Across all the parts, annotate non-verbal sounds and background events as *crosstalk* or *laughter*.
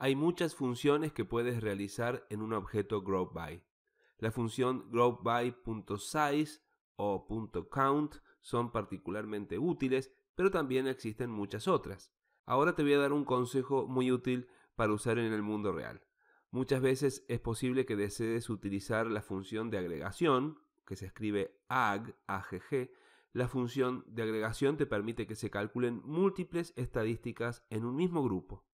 Hay muchas funciones que puedes realizar en un objeto growBy. La función growBy.size o .count son particularmente útiles, pero también existen muchas otras. Ahora te voy a dar un consejo muy útil para usar en el mundo real. Muchas veces es posible que desees utilizar la función de agregación, que se escribe ag, agg. La función de agregación te permite que se calculen múltiples estadísticas en un mismo grupo.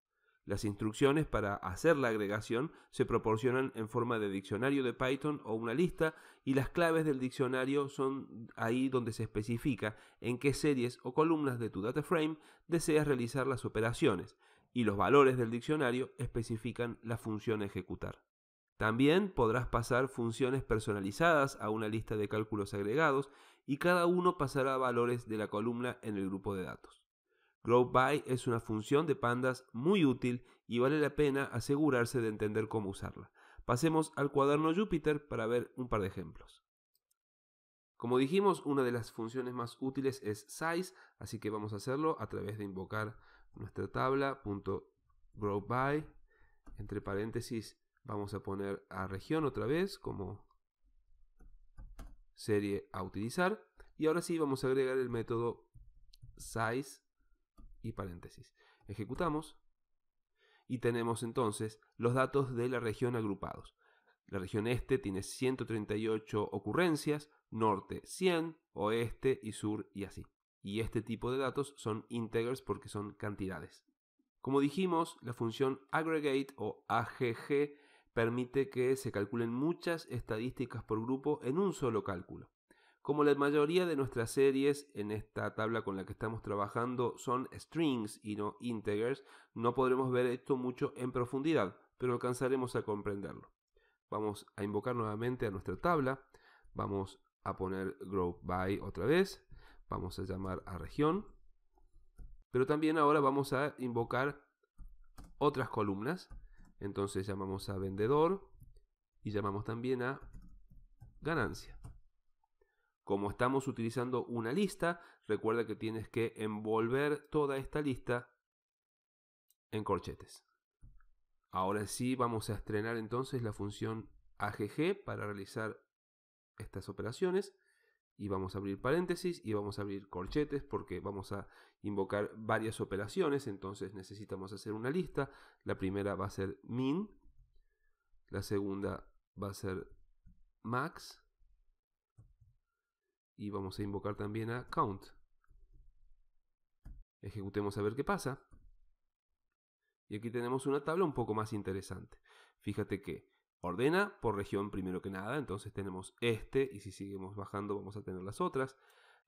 Las instrucciones para hacer la agregación se proporcionan en forma de diccionario de Python o una lista y las claves del diccionario son ahí donde se especifica en qué series o columnas de tu data frame deseas realizar las operaciones y los valores del diccionario especifican la función a ejecutar. También podrás pasar funciones personalizadas a una lista de cálculos agregados y cada uno pasará valores de la columna en el grupo de datos. GrowBy es una función de pandas muy útil y vale la pena asegurarse de entender cómo usarla. Pasemos al cuaderno Jupyter para ver un par de ejemplos. Como dijimos, una de las funciones más útiles es size, así que vamos a hacerlo a través de invocar nuestra tabla .growby. Entre paréntesis vamos a poner a región otra vez como serie a utilizar. Y ahora sí vamos a agregar el método size y paréntesis. Ejecutamos y tenemos entonces los datos de la región agrupados. La región este tiene 138 ocurrencias, norte 100, oeste y sur y así. Y este tipo de datos son integers porque son cantidades. Como dijimos, la función aggregate o AGG permite que se calculen muchas estadísticas por grupo en un solo cálculo. Como la mayoría de nuestras series en esta tabla con la que estamos trabajando son strings y no integers, no podremos ver esto mucho en profundidad, pero alcanzaremos a comprenderlo. Vamos a invocar nuevamente a nuestra tabla, vamos a poner grow by otra vez, vamos a llamar a región, pero también ahora vamos a invocar otras columnas, entonces llamamos a vendedor y llamamos también a ganancia. Como estamos utilizando una lista, recuerda que tienes que envolver toda esta lista en corchetes. Ahora sí vamos a estrenar entonces la función AGG para realizar estas operaciones y vamos a abrir paréntesis y vamos a abrir corchetes porque vamos a invocar varias operaciones, entonces necesitamos hacer una lista. La primera va a ser min, la segunda va a ser max, y vamos a invocar también a count. Ejecutemos a ver qué pasa. Y aquí tenemos una tabla un poco más interesante. Fíjate que ordena por región primero que nada, entonces tenemos este y si seguimos bajando vamos a tener las otras.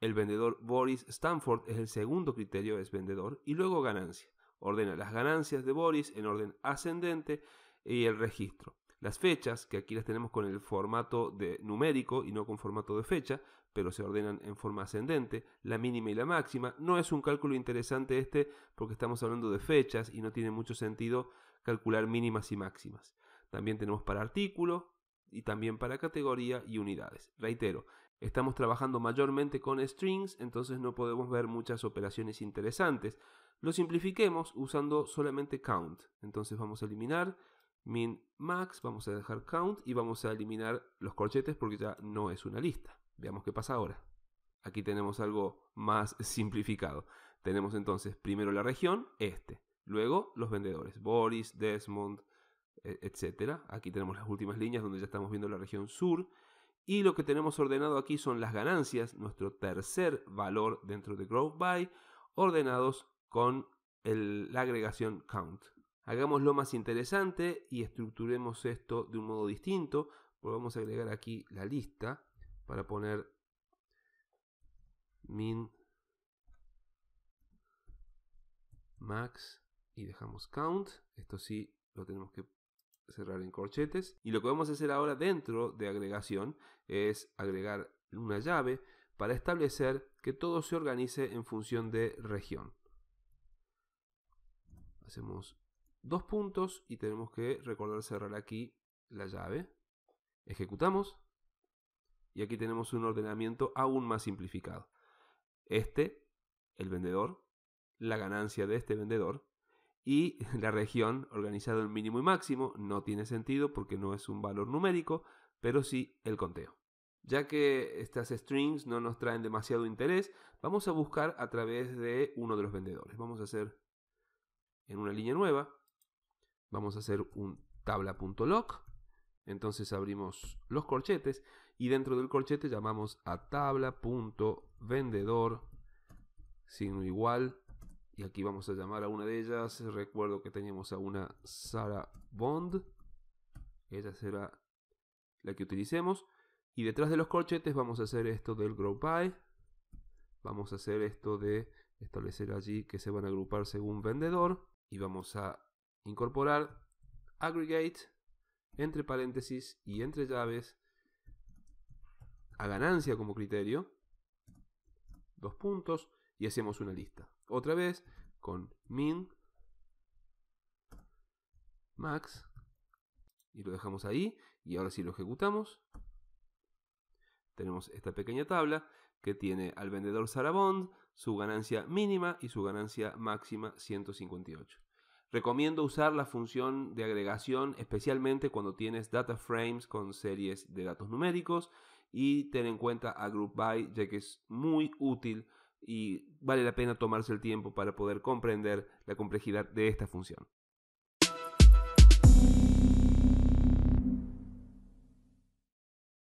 El vendedor Boris Stanford es el segundo criterio, es vendedor, y luego ganancia. Ordena las ganancias de Boris en orden ascendente y el registro. Las fechas, que aquí las tenemos con el formato de numérico y no con formato de fecha, pero se ordenan en forma ascendente, la mínima y la máxima. No es un cálculo interesante este porque estamos hablando de fechas y no tiene mucho sentido calcular mínimas y máximas. También tenemos para artículo y también para categoría y unidades. Reitero, estamos trabajando mayormente con strings, entonces no podemos ver muchas operaciones interesantes. Lo simplifiquemos usando solamente count. Entonces vamos a eliminar min, max, vamos a dejar count y vamos a eliminar los corchetes porque ya no es una lista. Veamos qué pasa ahora. Aquí tenemos algo más *laughs* simplificado. Tenemos entonces primero la región, este. Luego los vendedores, Boris, Desmond, e, etc. Aquí tenemos las últimas líneas donde ya estamos viendo la región sur. Y lo que tenemos ordenado aquí son las ganancias, nuestro tercer valor dentro de Growth By, ordenados con la agregación count. Hagamos lo más interesante y estructuremos esto de un modo distinto. Pues vamos a agregar aquí la lista para poner min, max y dejamos count. Esto sí lo tenemos que cerrar en corchetes. Y lo que vamos a hacer ahora dentro de agregación es agregar una llave para establecer que todo se organice en función de región. Hacemos dos puntos y tenemos que recordar cerrar aquí la llave. Ejecutamos y aquí tenemos un ordenamiento aún más simplificado. Este, el vendedor, la ganancia de este vendedor y *laughs* la región organizada en mínimo y máximo. No tiene sentido porque no es un valor numérico, pero sí el conteo. Ya que estas strings no nos traen demasiado interés, vamos a buscar a través de uno de los vendedores. Vamos a hacer en una línea nueva, Vamos a hacer un tabla.log Entonces abrimos los corchetes y dentro del corchete llamamos a tabla.vendedor signo igual y aquí vamos a llamar a una de ellas. Recuerdo que teníamos a una Sara Bond. Ella será la que utilicemos. Y detrás de los corchetes vamos a hacer esto del group by. Vamos a hacer esto de establecer allí que se van a agrupar según vendedor. Y vamos a incorporar aggregate entre paréntesis y entre llaves a ganancia como criterio, dos puntos, y hacemos una lista. Otra vez con min, max, y lo dejamos ahí, y ahora si lo ejecutamos, tenemos esta pequeña tabla que tiene al vendedor Sarabond, su ganancia mínima y su ganancia máxima 158. Recomiendo usar la función de agregación especialmente cuando tienes data frames con series de datos numéricos y tener en cuenta a GroupBy by ya que es muy útil y vale la pena tomarse el tiempo para poder comprender la complejidad de esta función.